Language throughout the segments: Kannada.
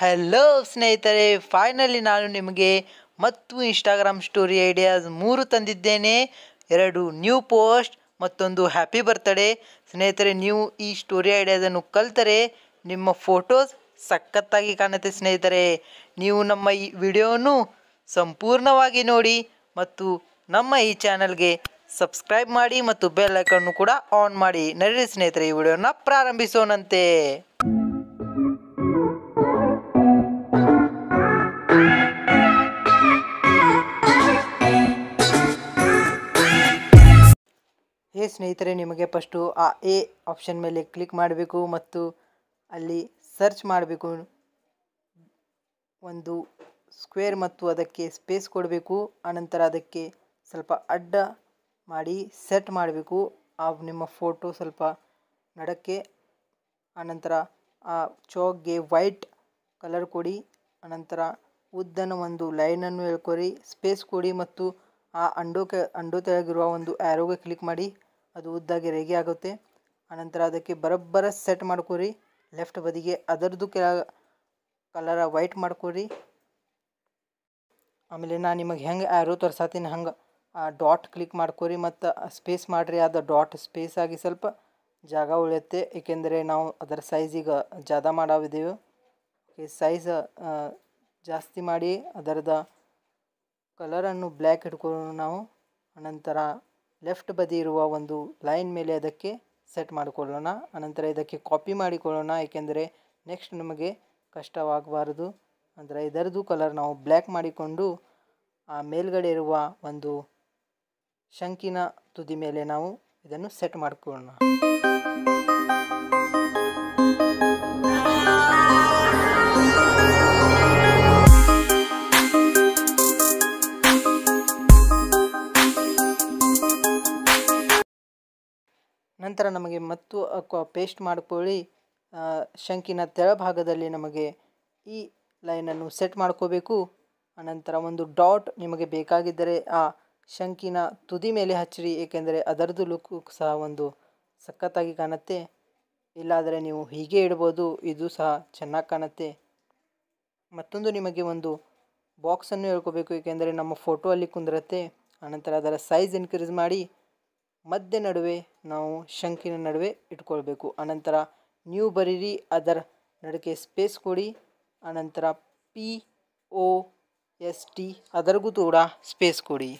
ಹಲೋ ಸ್ನೇಹಿತರೆ ಫೈನಲಿ ನಾನು ನಿಮಗೆ ಮತ್ತು ಇನ್ಸ್ಟಾಗ್ರಾಮ್ ಸ್ಟೋರಿ ಐಡಿಯಾಸ್ ಮೂರು ತಂದಿದ್ದೇನೆ ಎರಡು ನ್ಯೂ ಪೋಸ್ಟ್ ಮತ್ತೊಂದು ಹ್ಯಾಪಿ ಬರ್ತಡೇ ಸ್ನೇಹಿತರೆ ನೀವು ಈ ಸ್ಟೋರಿ ಐಡಿಯಾಸನ್ನು ಕಲಿತರೆ ನಿಮ್ಮ ಫೋಟೋಸ್ ಸಖತ್ತಾಗಿ ಕಾಣುತ್ತೆ ಸ್ನೇಹಿತರೆ ನೀವು ನಮ್ಮ ಈ ವಿಡಿಯೋನು ಸಂಪೂರ್ಣವಾಗಿ ನೋಡಿ ಮತ್ತು ನಮ್ಮ ಈ ಚಾನಲ್ಗೆ ಸಬ್ಸ್ಕ್ರೈಬ್ ಮಾಡಿ ಮತ್ತು ಬೆಲ್ ಐಕನ್ನು ಕೂಡ ಆನ್ ಮಾಡಿ ನಡೀರಿ ಸ್ನೇಹಿತರೆ ಈ ವಿಡಿಯೋನ ಪ್ರಾರಂಭಿಸೋಣಂತೆ ಸ್ನೇಹಿತರೆ ನಿಮಗೆ ಫಸ್ಟು ಆ ಎ ಆಪ್ಷನ್ ಮೇಲೆ ಕ್ಲಿಕ್ ಮಾಡಬೇಕು ಮತ್ತು ಅಲ್ಲಿ ಸರ್ಚ್ ಮಾಡಬೇಕು ಒಂದು ಸ್ಕ್ವೇರ್ ಮತ್ತು ಅದಕ್ಕೆ ಸ್ಪೇಸ್ ಕೊಡಬೇಕು ಆನಂತರ ಅದಕ್ಕೆ ಸ್ವಲ್ಪ ಅಡ್ಡ ಮಾಡಿ ಸೆಟ್ ಮಾಡಬೇಕು ಆ ನಿಮ್ಮ ಫೋಟೋ ಸ್ವಲ್ಪ ನಡಕ್ಕೆ ಆನಂತರ ಆ ಚೌಕ್ಗೆ ವೈಟ್ ಕಲರ್ ಕೊಡಿ ಆನಂತರ ಉದ್ದನ ಒಂದು ಲೈನನ್ನು ಹೇಳ್ಕೊರಿ ಸ್ಪೇಸ್ ಕೊಡಿ ಮತ್ತು ಆ ಅಂಡೋ ಕೆ ಅಂಡೋ ತೆಳಗಿರುವ ಒಂದು ಆ್ಯರೋಗೆ ಕ್ಲಿಕ್ ಮಾಡಿ ಅದು ಉದ್ದಾಗಿ ರೆಗೆ ಆಗುತ್ತೆ ಆನಂತರ ಅದಕ್ಕೆ ಬರೋಬ್ಬರ ಸೆಟ್ ಮಾಡ್ಕೊರಿ ಲೆಫ್ಟ್ ಬದಿಗೆ ಅದರದ್ದು ಕೆಲ ಕಲರ ವೈಟ್ ಮಾಡ್ಕೊರಿ ಆಮೇಲೆ ನಾನು ನಿಮಗೆ ಹೆಂಗೆ ಆ್ಯರೋ ತೋರ್ಸಾತೀನಿ ಹಂಗೆ ಆ ಡಾಟ್ ಕ್ಲಿಕ್ ಮಾಡ್ಕೊರಿ ಮತ್ತು ಸ್ಪೇಸ್ ಮಾಡಿರಿ ಅದು ಡಾಟ್ ಸ್ಪೇಸ್ ಆಗಿ ಸ್ವಲ್ಪ ಜಾಗ ಉಳಿಯುತ್ತೆ ಏಕೆಂದರೆ ನಾವು ಅದರ ಸೈಜ್ ಈಗ ಜಾದ ಮಾಡಿದ್ದೇವೆ ಓಕೆ ಸೈಜ್ ಜಾಸ್ತಿ ಮಾಡಿ ಅದರದ ಕಲರನ್ನು ಬ್ಲ್ಯಾಕ್ ಇಟ್ಕೊಂಡು ನಾವು ಆನಂತರ ಲೆಫ್ಟ್ ಬದಿ ಇರುವ ಒಂದು ಲೈನ್ ಮೇಲೆ ಅದಕ್ಕೆ ಸೆಟ್ ಮಾಡಿಕೊಳ್ಳೋಣ ಆನಂತರ ಇದಕ್ಕೆ ಕಾಪಿ ಮಾಡಿಕೊಳ್ಳೋಣ ಏಕೆಂದರೆ ನೆಕ್ಸ್ಟ್ ನಮಗೆ ಕಷ್ಟವಾಗಬಾರದು ಅಂದರೆ ಇದರದು ಕಲರ್ ನಾವು ಬ್ಲ್ಯಾಕ್ ಮಾಡಿಕೊಂಡು ಆ ಮೇಲ್ಗಡೆ ಇರುವ ಒಂದು ಶಂಕಿನ ತುದಿ ಮೇಲೆ ನಾವು ಇದನ್ನು ಸೆಟ್ ಮಾಡಿಕೊಳ್ಳೋಣ ನಂತರ ನಮಗೆ ಮತ್ತು ಪೇಸ್ಟ್ ಮಾಡ್ಕೊಳ್ಳಿ ಶಂಕಿನ ತೆಳಭಾಗದಲ್ಲಿ ನಮಗೆ ಈ ಲೈನನ್ನು ಸೆಟ್ ಮಾಡ್ಕೋಬೇಕು ಆನಂತರ ಒಂದು ಡಾಟ್ ನಿಮಗೆ ಬೇಕಾಗಿದ್ದರೆ ಆ ಶಂಕಿನ ತುದಿ ಮೇಲೆ ಹಚ್ಚಿರಿ ಏಕೆಂದರೆ ಅದರದ್ದು ಲುಕ್ ಸಹ ಒಂದು ಸಖತ್ತಾಗಿ ಕಾಣುತ್ತೆ ಇಲ್ಲಾದರೆ ನೀವು ಹೀಗೆ ಇಡ್ಬೋದು ಇದು ಸಹ ಚೆನ್ನಾಗಿ ಕಾಣುತ್ತೆ ಮತ್ತೊಂದು ನಿಮಗೆ ಒಂದು ಬಾಕ್ಸನ್ನು ಹೇಳ್ಕೋಬೇಕು ಏಕೆಂದರೆ ನಮ್ಮ ಫೋಟೋ ಅಲ್ಲಿ ಕುಂದಿರುತ್ತೆ ಆನಂತರ ಅದರ ಸೈಜ್ ಇನ್ಕ್ರೀಸ್ ಮಾಡಿ ಮಧ್ಯ ನಡುವೆ ನಾವು ಶಂಕಿನ ನಡುವೆ ಇಟ್ಕೊಳ್ಬೇಕು ಅನಂತರ ನೀವು ಬರೀರಿ ಅದರ ನಡುಕೆ ಸ್ಪೇಸ್ ಕೊಡಿ ಅನಂತರ ಪಿ ಓ ಎಸ್ ಟಿ ಅದರಿಗೂ ಕೂಡ ಸ್ಪೇಸ್ ಕೊಡಿ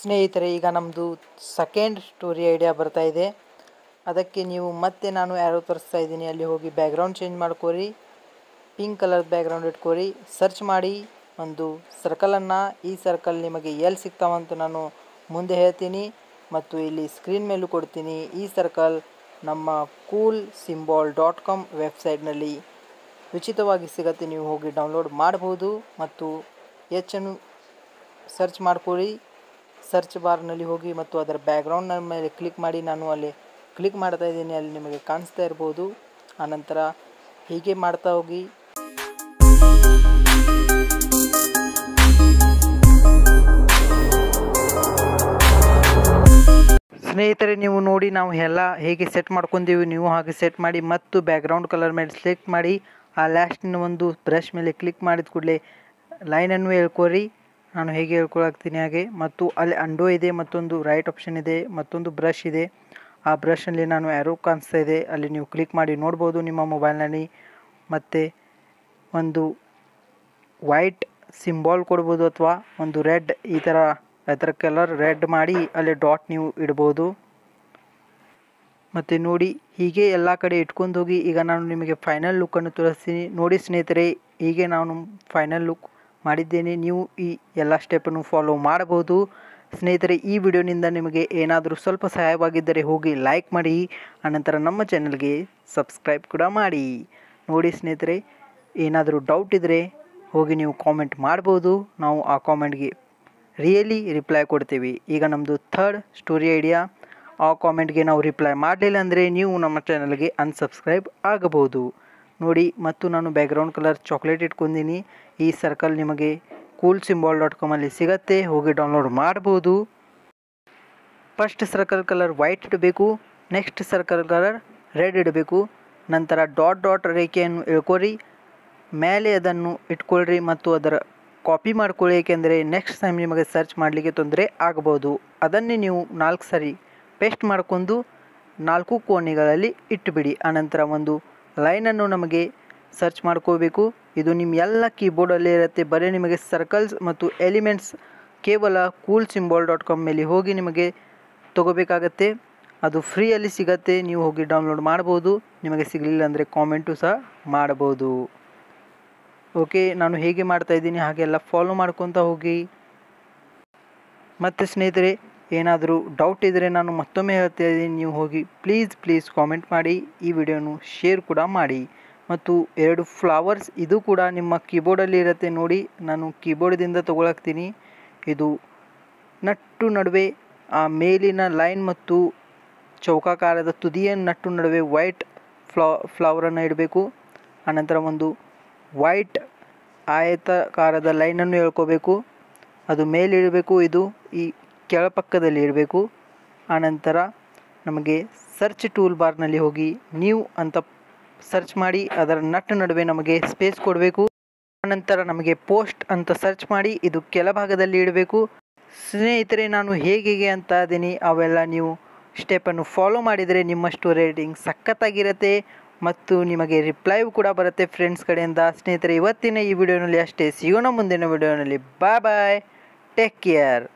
ಸ್ನೇಹಿತರೆ ಈಗ ನಮ್ಮದು ಸೆಕೆಂಡ್ ಸ್ಟೋರಿ ಐಡಿಯಾ ಬರ್ತಾ ಇದೆ ಅದಕ್ಕೆ ನೀವು ಮತ್ತೆ ನಾನು ಯಾರೋ ತರಿಸ್ತಾ ಇದ್ದೀನಿ ಅಲ್ಲಿ ಹೋಗಿ ಬ್ಯಾಕ್ಗ್ರೌಂಡ್ ಚೇಂಜ್ ಮಾಡ್ಕೋರಿ ಪಿಂಕ್ ಕಲರ್ ಬ್ಯಾಕ್ಗ್ರೌಂಡ್ ಇಟ್ಕೊರಿ ಸರ್ಚ್ ಮಾಡಿ ಒಂದು ಸರ್ಕಲನ್ನು ಈ ಸರ್ಕಲ್ ನಿಮಗೆ ಎಲ್ಲಿ ಸಿಗ್ತಾವಂತ ನಾನು ಮುಂದೆ ಹೇಳ್ತೀನಿ ಮತ್ತು ಇಲ್ಲಿ ಸ್ಕ್ರೀನ್ ಮೇಲೂ ಕೊಡ್ತೀನಿ ಈ ಸರ್ಕಲ್ ನಮ್ಮ ಕೂಲ್ ಸಿಂಬಾಲ್ ಡಾಟ್ ಕಾಮ್ ವೆಬ್ಸೈಟ್ನಲ್ಲಿ ಉಚಿತವಾಗಿ ಸಿಗತ್ತೆ ನೀವು ಹೋಗಿ ಡೌನ್ಲೋಡ್ ಮಾಡಬಹುದು ಮತ್ತು ಹೆಚ್ಚನ್ನು ಸರ್ಚ್ ಮಾಡ್ಕೊಳ್ಳಿ ಸರ್ಚ್ ಬಾರ್ನಲ್ಲಿ ಹೋಗಿ ಮತ್ತು ಅದರ ಬ್ಯಾಕ್ಗ್ರೌಂಡ್ನ ಮೇಲೆ ಕ್ಲಿಕ್ ಮಾಡಿ ನಾನು ಅಲ್ಲಿ ಕ್ಲಿಕ್ ಮಾಡ್ತಾ ಇದ್ದೀನಿ ಅಲ್ಲಿ ನಿಮಗೆ ಕಾಣಿಸ್ತಾ ಇರ್ಬೋದು ಆನಂತರ ಹೀಗೆ ಮಾಡ್ತಾ ಹೋಗಿ ಸ್ನೇಹಿತರೆ ನೀವು ನೋಡಿ ನಾವು ಎಲ್ಲ ಹೇಗೆ ಸೆಟ್ ಮಾಡ್ಕೊಂಡಿವಿ ನೀವು ಹಾಗೆ ಸೆಟ್ ಮಾಡಿ ಮತ್ತು ಬ್ಯಾಕ್ಗ್ರೌಂಡ್ ಕಲರ್ ಮೇಲೆ ಸೆಲೆಕ್ಟ್ ಮಾಡಿ ಆ ಲಾಸ್ಟಿನ ಒಂದು ಬ್ರಷ್ ಮೇಲೆ ಕ್ಲಿಕ್ ಮಾಡಿದ ಕೂಡಲೇ ಲೈನನ್ನು ಹೇಳ್ಕೊರಿ ನಾನು ಹೇಗೆ ಹೇಳ್ಕೊಳಾಗ್ತೀನಿ ಹಾಗೆ ಮತ್ತು ಅಲ್ಲಿ ಅಂಡೋ ಇದೆ ಮತ್ತೊಂದು ರೈಟ್ ಆಪ್ಷನ್ ಇದೆ ಮತ್ತೊಂದು ಬ್ರಷ್ ಇದೆ ಆ ಬ್ರಷ್ನಲ್ಲಿ ನಾನು ಯಾರೋ ಕಾಣಿಸ್ತಾ ಇದೆ ಅಲ್ಲಿ ನೀವು ಕ್ಲಿಕ್ ಮಾಡಿ ನೋಡ್ಬೋದು ನಿಮ್ಮ ಮೊಬೈಲ್ನಲ್ಲಿ ಮತ್ತು ಒಂದು ವೈಟ್ ಸಿಂಬಾಲ್ ಕೊಡ್ಬೋದು ಅಥವಾ ಒಂದು ರೆಡ್ ಈ ಥರ ಅದರ ಕಲರ್ ರೆಡ್ ಮಾಡಿ ಅಲ್ಲಿ ಡಾಟ್ ನೀವು ಇಡ್ಬೋದು ಮತ್ತು ನೋಡಿ ಹೀಗೆ ಎಲ್ಲ ಕಡೆ ಇಟ್ಕೊಂಡು ಹೋಗಿ ಈಗ ನಾನು ನಿಮಗೆ ಫೈನಲ್ ಲುಕ್ಕನ್ನು ತೋರಿಸ್ತೀನಿ ನೋಡಿ ಸ್ನೇಹಿತರೆ ಹೀಗೆ ನಾನು ಫೈನಲ್ ಲುಕ್ ಮಾಡಿದ್ದೇನೆ ನೀವು ಈ ಎಲ್ಲ ಸ್ಟೆಪ್ಪನ್ನು ಫಾಲೋ ಮಾಡಬಹುದು ಸ್ನೇಹಿತರೆ ಈ ವಿಡಿಯೋನಿಂದ ನಿಮಗೆ ಏನಾದರೂ ಸ್ವಲ್ಪ ಸಹಾಯವಾಗಿದ್ದರೆ ಹೋಗಿ ಲೈಕ್ ಮಾಡಿ ಆನಂತರ ನಮ್ಮ ಚಾನಲ್ಗೆ ಸಬ್ಸ್ಕ್ರೈಬ್ ಕೂಡ ಮಾಡಿ ನೋಡಿ ಸ್ನೇಹಿತರೆ ಏನಾದರೂ ಡೌಟ್ ಇದ್ದರೆ ಹೋಗಿ ನೀವು ಕಾಮೆಂಟ್ ಮಾಡ್ಬೋದು ನಾವು ಆ ಕಾಮೆಂಟ್ಗೆ ರಿಯಲಿ ರಿಪ್ಲೈ ಕೊಡ್ತೀವಿ ಈಗ ನಮ್ಮದು ಥರ್ಡ್ ಸ್ಟೋರಿ ಐಡಿಯಾ ಆ ಕಾಮೆಂಟ್ಗೆ ನಾವು ರಿಪ್ಲೈ ಮಾಡಲಿಲ್ಲ ಅಂದರೆ ನೀವು ನಮ್ಮ ಚಾನಲ್ಗೆ ಅನ್ಸಬ್ಸ್ಕ್ರೈಬ್ ಆಗಬಹುದು ನೋಡಿ ಮತ್ತು ನಾನು ಬ್ಯಾಕ್ಗ್ರೌಂಡ್ ಕಲರ್ ಚಾಕ್ಲೇಟ್ ಇಟ್ಕೊಂಡಿನಿ ಈ ಸರ್ಕಲ್ ನಿಮಗೆ ಕೂಲ್ ಸಿಂಬಾಲ್ ಡಾಟ್ ಕಾಮಲ್ಲಿ ಸಿಗತ್ತೆ ಹೋಗಿ ಡೌನ್ಲೋಡ್ ಮಾಡ್ಬೋದು ಫಸ್ಟ್ ಸರ್ಕಲ್ ಕಲರ್ ವೈಟ್ ಇಡಬೇಕು ನೆಕ್ಸ್ಟ್ ಸರ್ಕಲ್ ಕಲರ್ ರೆಡ್ ಇಡಬೇಕು ನಂತರ ಡಾಟ್ ಡಾಟ್ ರೇಖೆಯನ್ನು ಇಳ್ಕೊರಿ ಮೇಲೆ ಅದನ್ನು ಇಟ್ಕೊಳ್ರಿ ಮತ್ತು ಅದರ ಕಾಪಿ ಮಾಡ್ಕೊಳ್ಳಿ ಏಕೆಂದರೆ ನೆಕ್ಸ್ಟ್ ಟೈಮ್ ನಿಮಗೆ ಸರ್ಚ್ ಮಾಡಲಿಕ್ಕೆ ತೊಂದರೆ ಆಗ್ಬೋದು ಅದನ್ನೇ ನೀವು ನಾಲ್ಕು ಸರಿ ಪೇಸ್ಟ್ ಮಾಡಿಕೊಂಡು ನಾಲ್ಕು ಕೋಣೆಗಳಲ್ಲಿ ಇಟ್ಟುಬಿಡಿ ಆನಂತರ ಒಂದು ಲೈನನ್ನು ನಮಗೆ ಸರ್ಚ್ ಮಾಡ್ಕೋಬೇಕು ಇದು ನಿಮ್ಮ ಎಲ್ಲ ಕೀಬೋರ್ಡಲ್ಲಿ ಇರುತ್ತೆ ಬರೀ ನಿಮಗೆ ಸರ್ಕಲ್ಸ್ ಮತ್ತು ಎಲಿಮೆಂಟ್ಸ್ ಕೇವಲ ಕೂಲ್ ಸಿಂಬಾಲ್ ಡಾಟ್ ಕಾಮ್ ಮೇಲೆ ಹೋಗಿ ನಿಮಗೆ ತಗೋಬೇಕಾಗತ್ತೆ ಅದು ಫ್ರೀಯಲ್ಲಿ ಸಿಗತ್ತೆ ನೀವು ಹೋಗಿ ಡೌನ್ಲೋಡ್ ಮಾಡ್ಬೋದು ನಿಮಗೆ ಸಿಗಲಿಲ್ಲ ಅಂದರೆ ಕಾಮೆಂಟು ಸಹ ಮಾಡ್ಬೋದು ಓಕೆ ನಾನು ಹೇಗೆ ಮಾಡ್ತಾಯಿದ್ದೀನಿ ಹಾಗೆಲ್ಲ ಫಾಲೋ ಮಾಡ್ಕೊತ ಹೋಗಿ ಮತ್ತು ಸ್ನೇಹಿತರೆ ಏನಾದರೂ ಡೌಟ್ ಇದ್ದರೆ ನಾನು ಮತ್ತೊಮ್ಮೆ ಹೇಳ್ತಾ ಇದ್ದೀನಿ ನೀವು ಹೋಗಿ ಪ್ಲೀಸ್ ಪ್ಲೀಸ್ ಕಾಮೆಂಟ್ ಮಾಡಿ ಈ ವಿಡಿಯೋನು ಶೇರ್ ಕೂಡ ಮಾಡಿ ಮತ್ತು ಎರಡು ಫ್ಲವರ್ಸ್ ಇದು ಕೂಡ ನಿಮ್ಮ ಕೀಬೋರ್ಡಲ್ಲಿ ಇರುತ್ತೆ ನೋಡಿ ನಾನು ಕೀಬೋರ್ಡ್ದಿಂದ ತೊಗೊಳಕ್ತೀನಿ ಇದು ನಟ್ಟು ನಡುವೆ ಆ ಮೇಲಿನ ಲೈನ್ ಮತ್ತು ಚೌಕಾಕಾರದ ತುದಿಯ ನಟ್ಟು ನಡುವೆ ವೈಟ್ ಫ್ಲಾ ಫ್ಲವರನ್ನು ಇಡಬೇಕು ಆನಂತರ ಒಂದು ವೈಟ್ ಆಯತಾಕಾರದ ಲೈನನ್ನು ಹೇಳ್ಕೋಬೇಕು ಅದು ಮೇಲಿಡಬೇಕು ಇದು ಈ ಕೆಳಪಕ್ಕದಲ್ಲಿ ಇರಬೇಕು ಆನಂತರ ನಮಗೆ ಸರ್ಚ್ ಟೂಲ್ ಬಾರ್ನಲ್ಲಿ ಹೋಗಿ ನ್ಯೂ ಅಂತ ಸರ್ಚ್ ಮಾಡಿ ಅದರ ನಟ್ ನಡುವೆ ನಮಗೆ ಸ್ಪೇಸ್ ಕೊಡಬೇಕು ಆನಂತರ ನಮಗೆ ಪೋಸ್ಟ್ ಅಂತ ಸರ್ಚ್ ಮಾಡಿ ಇದು ಕೆಲ ಭಾಗದಲ್ಲಿ ಇಡಬೇಕು ಸ್ನೇಹಿತರೆ ನಾನು ಹೇಗೆ ಅಂತ ಇದ್ದೀನಿ ಅವೆಲ್ಲ ನೀವು ಸ್ಟೆಪ್ಪನ್ನು ಫಾಲೋ ಮಾಡಿದರೆ ನಿಮ್ಮಷ್ಟು ರೇಟಿಂಗ್ ಸಖತ್ತಾಗಿರುತ್ತೆ ಮತ್ತು ನಿಮಗೆ ರಿಪ್ಲೈವ್ ಕೂಡ ಬರುತ್ತೆ ಫ್ರೆಂಡ್ಸ್ ಕಡೆಯಿಂದ ಸ್ನೇಹಿತರೆ ಇವತ್ತಿನ ಈ ವಿಡಿಯೋನಲ್ಲಿ ಅಷ್ಟೇ ಸಿಗೋಣ ಮುಂದಿನ ವಿಡಿಯೋನಲ್ಲಿ ಬಾಯ್ ಬಾಯ್ ಟೇಕ್ ಕೇರ್